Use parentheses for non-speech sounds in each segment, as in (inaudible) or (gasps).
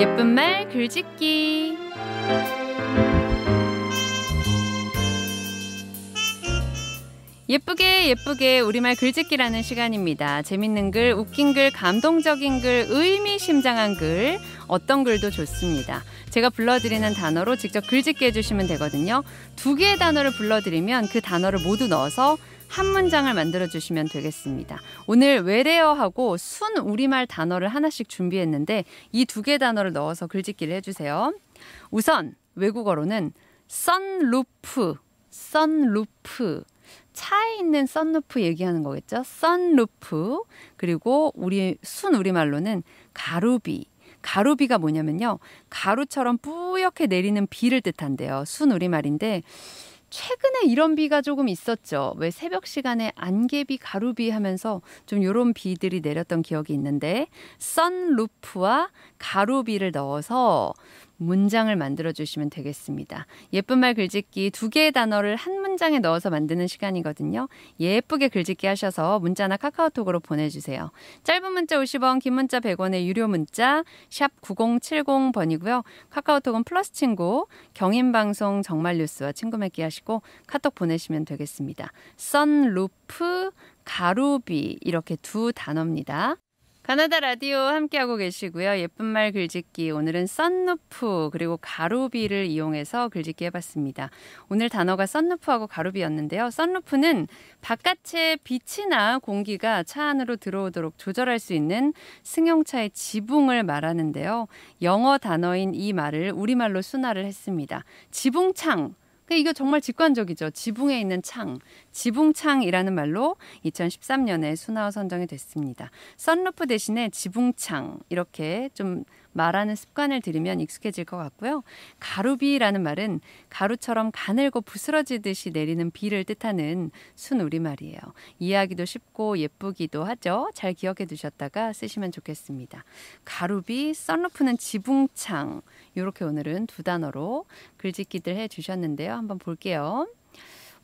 예쁜 말 글짓기 예쁘게 예쁘게 우리말 글짓기라는 시간입니다. 재밌는 글, 웃긴 글, 감동적인 글, 의미심장한 글, 어떤 글도 좋습니다. 제가 불러드리는 단어로 직접 글짓기 해주시면 되거든요. 두 개의 단어를 불러드리면 그 단어를 모두 넣어서 한 문장을 만들어 주시면 되겠습니다. 오늘 외래어하고 순 우리말 단어를 하나씩 준비했는데 이 두 개 단어를 넣어서 글짓기를 해주세요. 우선 외국어로는 선루프, 선루프. 차에 있는 선루프 얘기하는 거겠죠? 선루프. 그리고 우리 순 우리말로는 가루비. 가루비가 뭐냐면요. 가루처럼 뿌옇게 내리는 비를 뜻한대요. 순 우리말인데 최근에 이런 비가 조금 있었죠. 왜 새벽 시간에 안개비, 가루비 하면서 좀 요런 비들이 내렸던 기억이 있는데 썬루프와 가루비를 넣어서 문장을 만들어 주시면 되겠습니다. 예쁜 말 글짓기 두 개의 단어를 한 문장에 넣어서 만드는 시간이거든요. 예쁘게 글짓기 하셔서 문자나 카카오톡으로 보내주세요. 짧은 문자 50원, 긴 문자 100원의 유료 문자 샵 9070번이고요. 카카오톡은 플러스 친구, 경인방송 정말 뉴스와 친구 맺기 하시고 카톡 보내시면 되겠습니다. 선루프, 가루비 이렇게 두 단어입니다. 가나다 라디오 함께하고 계시고요. 예쁜 말 글짓기. 오늘은 썬루프 그리고 가루비를 이용해서 글짓기 해봤습니다. 오늘 단어가 썬루프하고 가루비였는데요 썬루프는 바깥의 빛이나 공기가 차 안으로 들어오도록 조절할 수 있는 승용차의 지붕을 말하는데요. 영어 단어인 이 말을 우리말로 순화를 했습니다. 지붕창. 그 이거 정말 직관적이죠. 지붕에 있는 창, 지붕창이라는 말로 2013년에 순화와 선정이 됐습니다. 선루프 대신에 지붕창 이렇게 좀 말하는 습관을 들이면 익숙해질 것 같고요. 가루비라는 말은 가루처럼 가늘고 부스러지듯이 내리는 비를 뜻하는 순 우리말이에요. 이해하기도 쉽고 예쁘기도 하죠. 잘 기억해 두셨다가 쓰시면 좋겠습니다. 가루비, 썬루프는 지붕창. 이렇게 오늘은 두 단어로 글짓기들 해 주셨는데요. 한번 볼게요.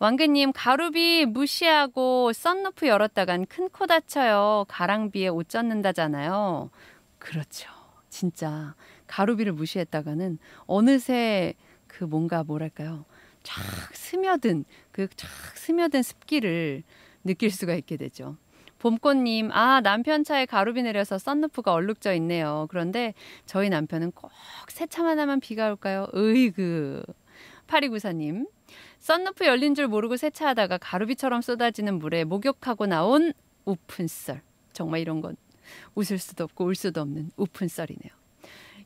왕개님 가루비 무시하고 썬루프 열었다간 큰 코 다쳐요. 가랑비에 옷 젖는다잖아요. 그렇죠. 진짜 가루비를 무시했다가는 어느새 그 뭔가 뭐랄까요? 쫙 스며든 그 쫙 스며든 습기를 느낄 수가 있게 되죠. 봄꽃님, 아, 남편 차에 가루비 내려서 썬루프가 얼룩져 있네요. 그런데 저희 남편은 꼭 새차만 하면 비가 올까요? 으이그. 파리구사님, 썬루프 열린 줄 모르고 세차하다가 가루비처럼 쏟아지는 물에 목욕하고 나온 우픈썰 정말 이런 건 웃을 수도 없고 울 수도 없는 오픈 썰이네요.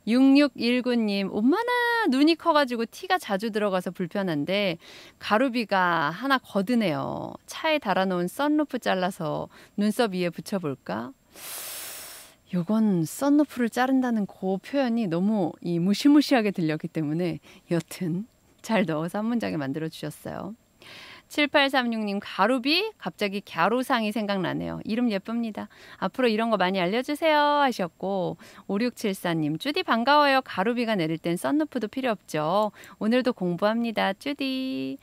6619님, 엄마나 눈이 커가지고 티가 자주 들어가서 불편한데, 가루비가 하나 거드네요. 차에 달아놓은 썬루프 잘라서 눈썹 위에 붙여볼까? 요건 썬루프를 자른다는 그 표현이 너무 이 무시무시하게 들렸기 때문에, 여튼 잘 넣어서 한 문장에 만들어주셨어요. 7836님 가루비 갑자기 갸루상이 생각나네요. 이름 예쁩니다. 앞으로 이런 거 많이 알려주세요 하셨고 5674님 쭈디 반가워요. 가루비가 내릴 땐 썬루프도 필요 없죠. 오늘도 공부합니다. 쭈디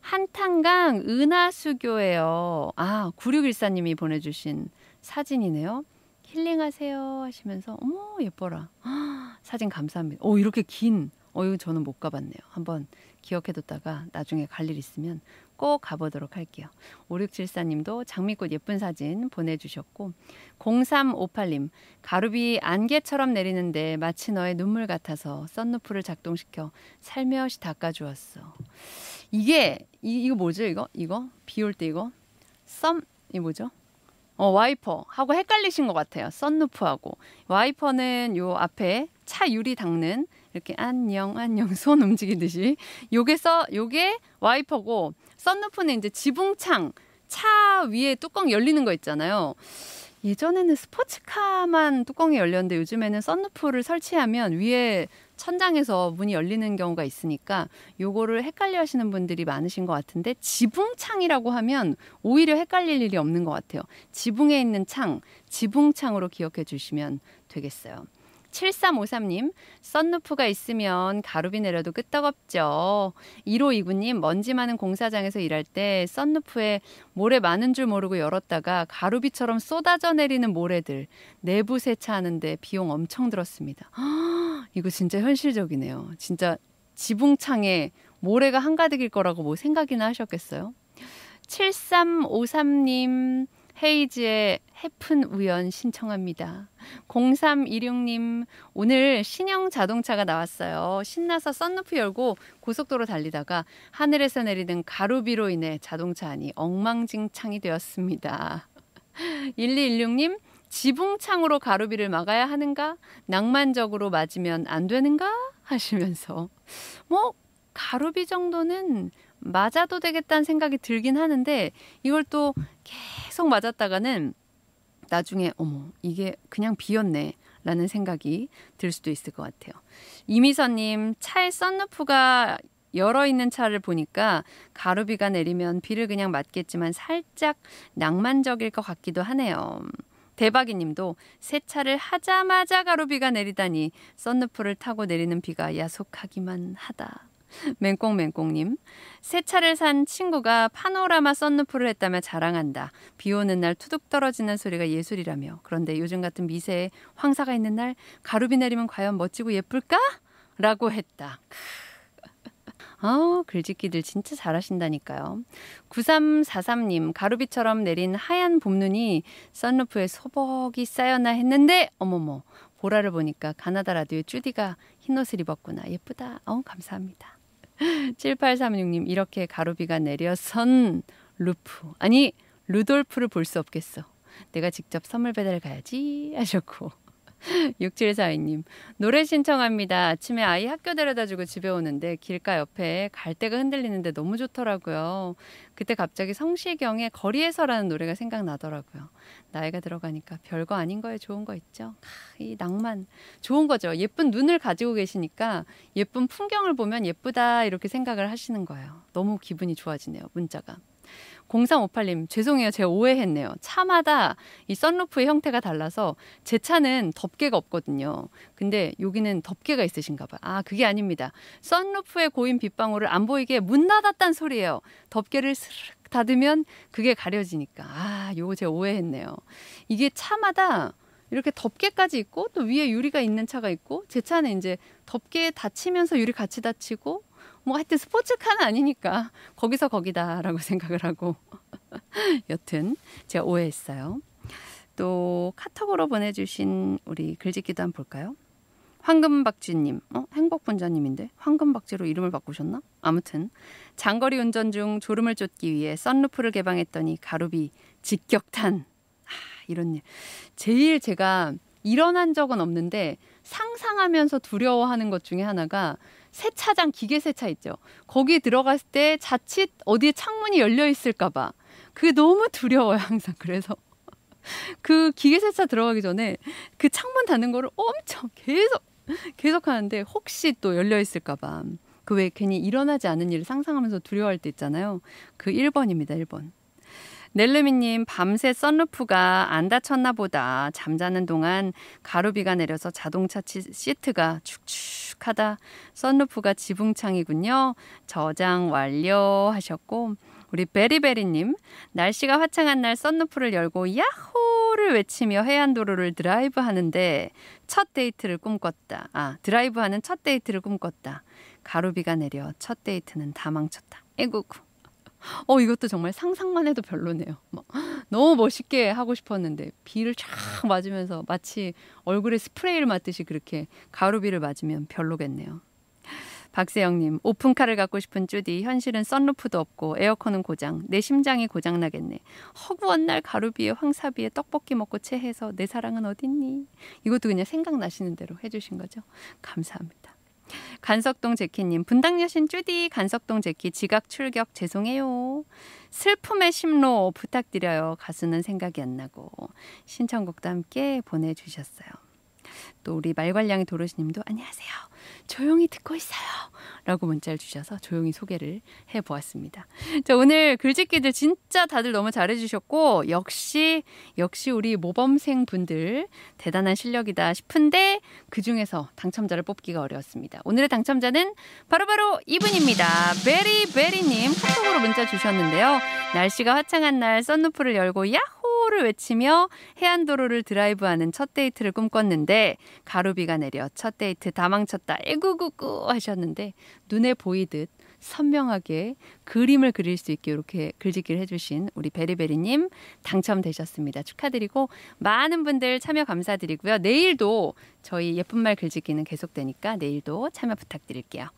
한탄강 은하수교예요. 아 9614님이 보내주신 사진이네요. 힐링하세요 하시면서 어머 예뻐라. 허, (gasps) 사진 감사합니다. 오 이렇게 긴 어유 저는 못 가봤네요. 한번 기억해뒀다가 나중에 갈 일 있으면 꼭 가보도록 할게요. 5674님도 장미꽃 예쁜 사진 보내주셨고 0358님 가루비 안개처럼 내리는데 마치 너의 눈물 같아서 썬루프를 작동시켜 살며시 닦아주었어. 이게 이, 이거 뭐죠 이거? 이거? 비올 때 이거? 썸? 이 뭐죠? 어, 와이퍼하고 헷갈리신 것 같아요. 썬루프하고. 와이퍼는 요 앞에 차 유리 닦는 이렇게 안녕 안녕 손 움직이듯이 요게서 요게 와이퍼고 썬루프는 이제 지붕창 차 위에 뚜껑 열리는 거 있잖아요. 예전에는 스포츠카만 뚜껑이 열렸는데 요즘에는 썬루프를 설치하면 위에 천장에서 문이 열리는 경우가 있으니까 요거를 헷갈려 하시는 분들이 많으신 것 같은데 지붕창이라고 하면 오히려 헷갈릴 일이 없는 것 같아요. 지붕에 있는 창, 지붕창으로 기억해 주시면 되겠어요. 7353님, 썬루프가 있으면 가루비 내려도 끄떡없죠. 1529님, 먼지 많은 공사장에서 일할 때 썬루프에 모래 많은 줄 모르고 열었다가 가루비처럼 쏟아져 내리는 모래들, 내부 세차하는데 비용 엄청 들었습니다. 허, (gasps) 이거 진짜 현실적이네요. 진짜 지붕창에 모래가 한가득일 거라고 뭐 생각이나 하셨겠어요? 7353님, 헤이즈의 해픈 우연 신청합니다. 0316님, 오늘 신형 자동차가 나왔어요. 신나서 썬루프 열고 고속도로 달리다가 하늘에서 내리는 가루비로 인해 자동차 안이 엉망진창이 되었습니다. 1216님, 지붕창으로 가루비를 막아야 하는가? 낭만적으로 맞으면 안 되는가? 하시면서, 뭐, 가루비 정도는 맞아도 되겠다는 생각이 들긴 하는데, 이걸 또 계속 계속 맞았다가는 나중에 어머 이게 그냥 비였네 라는 생각이 들 수도 있을 것 같아요. 이미선님 차에 썬루프가 열어 있는 차를 보니까 가루비가 내리면 비를 그냥 맞겠지만 살짝 낭만적일 것 같기도 하네요. 대박이 님도 새차를 하자마자 가루비가 내리다니 썬루프를 타고 내리는 비가 야속하기만 하다 맹꽁맹꽁님. 새 차를 산 친구가 파노라마 썬루프를 했다며 자랑한다. 비 오는 날 투둑 떨어지는 소리가 예술이라며. 그런데 요즘 같은 미세에 황사가 있는 날 가루비 내리면 과연 멋지고 예쁠까? 라고 했다. (laughs) 아우, 글짓기들 진짜 잘하신다니까요. 9343님, 가루비처럼 내린 하얀 봄눈이 썬루프에 소복이 쌓였나 했는데, 어머머, 보라를 보니까 가나다 라디오의 쭈디가 흰옷을 입었구나. 예쁘다. 어, 감사합니다. 7836님 이렇게 가루비가 내려선 루프 아니 루돌프를 볼 수 없겠어. 내가 직접 선물 배달 가야지 하셨고 6742님, 노래 신청합니다. 아침에 아이 학교 데려다 주고 집에 오는데 길가 옆에 갈대가 흔들리는데 너무 좋더라고요. 그때 갑자기 성시경의 거리에서라는 노래가 생각나더라고요. 나이가 들어가니까 별거 아닌 거에 좋은 거 있죠. 이 낭만. 좋은 거죠. 예쁜 눈을 가지고 계시니까 예쁜 풍경을 보면 예쁘다 이렇게 생각을 하시는 거예요. 너무 기분이 좋아지네요. 문자가. 0358님, 죄송해요. 제가 오해했네요. 차마다 이 썬루프의 형태가 달라서 제 차는 덮개가 없거든요. 근데 여기는 덮개가 있으신가 봐요. 아, 그게 아닙니다. 썬루프에 고인 빗방울을 안 보이게 문 닫았단 소리예요. 덮개를 스르륵 닫으면 그게 가려지니까. 아, 요거 제가 오해했네요. 이게 차마다 이렇게 덮개까지 있고 또 위에 유리가 있는 차가 있고 제 차는 이제 덮개에 닫히면서 유리 같이 닫히고 뭐 하여튼 스포츠카는 아니니까 거기서 거기다라고 (laughs) 생각을 하고 (laughs) 여튼 제가 오해했어요. 또 카톡으로 보내주신 우리 글짓기도 한번 볼까요? 황금박쥐님, 어? 행복분자님인데 황금박쥐로 이름을 바꾸셨나? 아무튼 장거리 운전 중 졸음을 쫓기 위해 썬루프를 개방했더니 가루비 직격탄. 아, 이런 일. 제일 제가 일어난 적은 없는데 상상하면서 두려워하는 것 중에 하나가 세차장 기계 세차 있죠. 거기 들어갔을 때 자칫 어디에 창문이 열려 있을까봐 그게 너무 두려워요 항상. 그래서 (laughs) 그 기계 세차 들어가기 전에 그 창문 닫는 거를 엄청 계속 계속 하는데 혹시 또 열려 있을까봐 그 왜 괜히 일어나지 않은 일을 상상하면서 두려워할 때 있잖아요. 그 1번입니다. 1번. 넬르미님, 밤새 썬루프가 안 다쳤나 보다. 잠자는 동안 가루비가 내려서 자동차 시트가 축축하다. 썬루프가 지붕창이군요. 저장 완료 하셨고, 우리 베리베리님, 날씨가 화창한 날 썬루프를 열고 야호를 외치며 해안도로를 드라이브 하는데 첫 데이트를 꿈꿨다. 아, 드라이브 하는 첫 데이트를 꿈꿨다. 가루비가 내려 첫 데이트는 다 망쳤다. 에구구. 어, 이것도 정말 상상만 해도 별로네요. 막, 뭐, 너무 멋있게 하고 싶었는데 비를 쫙 맞으면서 마치 얼굴에 스프레이를 맞듯이 그렇게 가루비를 맞으면 별로겠네요. 박세영님, 오픈카를 갖고 싶은 쭈디, 현실은 썬루프도 없고 에어컨은 고장, 내 심장이 고장 나겠네. 허구한 날 가루비에 황사비에 떡볶이 먹고 체해서 내 사랑은 어딨니? 이것도 그냥 생각나시는 대로 해주신 거죠. 감사합니다. 간석동 재키님 분당 여신 쭈디 간석동 재키 지각 출격 죄송해요. 슬픔의 심로 부탁드려요. 가수는 생각이 안 나고 신청곡도 함께 보내주셨어요. 또 우리 말괄량이 도로시님도 안녕하세요. 조용히 듣고 있어요. 라고 문자를 주셔서 조용히 소개를 해보았습니다. 자, 오늘 글짓기들 진짜 다들 너무 잘해주셨고, 역시, 역시 우리 모범생 분들 대단한 실력이다 싶은데, 그 중에서 당첨자를 뽑기가 어려웠습니다. 오늘의 당첨자는 바로바로 바로 이분입니다. 베리베리님 카톡으로 문자 주셨는데요. 날씨가 화창한 날 썬루프를 열고 야호! 호를 외치며 해안도로를 드라이브하는 첫 데이트를 꿈꿨는데 가루비가 내려 첫 데이트 다 망쳤다 에구구구 하셨는데 눈에 보이듯 선명하게 그림을 그릴 수 있게 이렇게 글짓기를 해주신 우리 베리베리님 당첨되셨습니다. 축하드리고 많은 분들 참여 감사드리고요. 내일도 저희 예쁜 말 글짓기는 계속되니까 내일도 참여 부탁드릴게요.